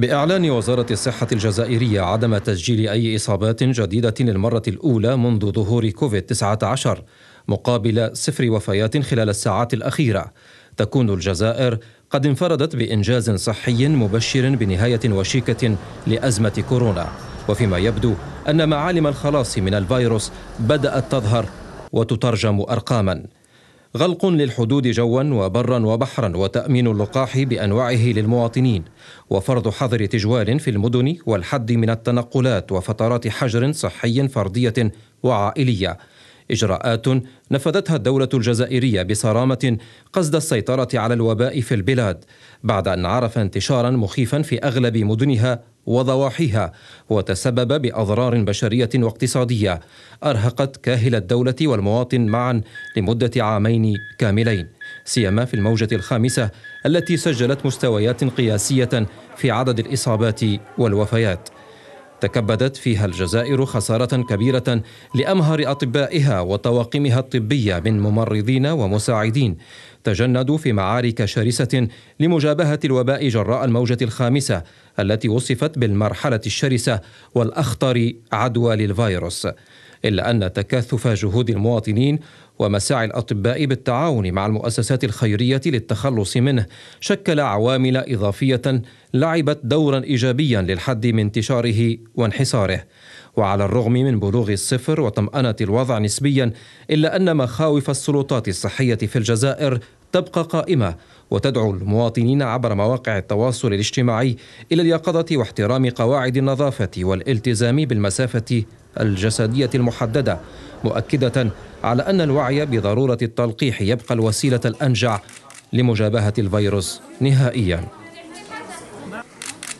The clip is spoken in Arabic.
بإعلان وزارة الصحة الجزائرية عدم تسجيل أي إصابات جديدة للمرة الأولى منذ ظهور كوفيد-19 مقابل صفر وفيات خلال الساعات الأخيرة تكون الجزائر قد انفردت بإنجاز صحي مبشر بنهاية وشيكة لأزمة كورونا وفيما يبدو أن معالم الخلاص من الفيروس بدأت تظهر وتترجم أرقاماً غلق للحدود جوا وبرا وبحرا وتامين اللقاح بانواعه للمواطنين وفرض حظر تجوال في المدن والحد من التنقلات وفترات حجر صحي فرديه وعائليه اجراءات نفذتها الدوله الجزائريه بصرامه قصد السيطره على الوباء في البلاد بعد ان عرف انتشارا مخيفا في اغلب مدنها وضواحيها وتسبب باضرار بشريه واقتصاديه ارهقت كاهل الدوله والمواطن معا لمده عامين كاملين سيما في الموجه الخامسه التي سجلت مستويات قياسيه في عدد الاصابات والوفيات تكبدت فيها الجزائر خسارة كبيرة لأمهر أطبائها وطواقمها الطبية من ممرضين ومساعدين تجندوا في معارك شرسة لمجابهة الوباء جراء الموجة الخامسة التي وصفت بالمرحلة الشرسة والأخطر عدوى للفيروس إلا أن تكاثف جهود المواطنين ومساعي الأطباء بالتعاون مع المؤسسات الخيرية للتخلص منه شكل عوامل إضافية لعبت دورا إيجابيا للحد من انتشاره وانحساره وعلى الرغم من بلوغ الصفر وطمأنة الوضع نسبيا إلا أن مخاوف السلطات الصحية في الجزائر تبقى قائمة وتدعو المواطنين عبر مواقع التواصل الاجتماعي إلى اليقظة واحترام قواعد النظافة والالتزام بالمسافة الجسدية المحددة مؤكدة على أن الوعي بضرورة التلقيح يبقى الوسيلة الأنجع لمجابهة الفيروس نهائياً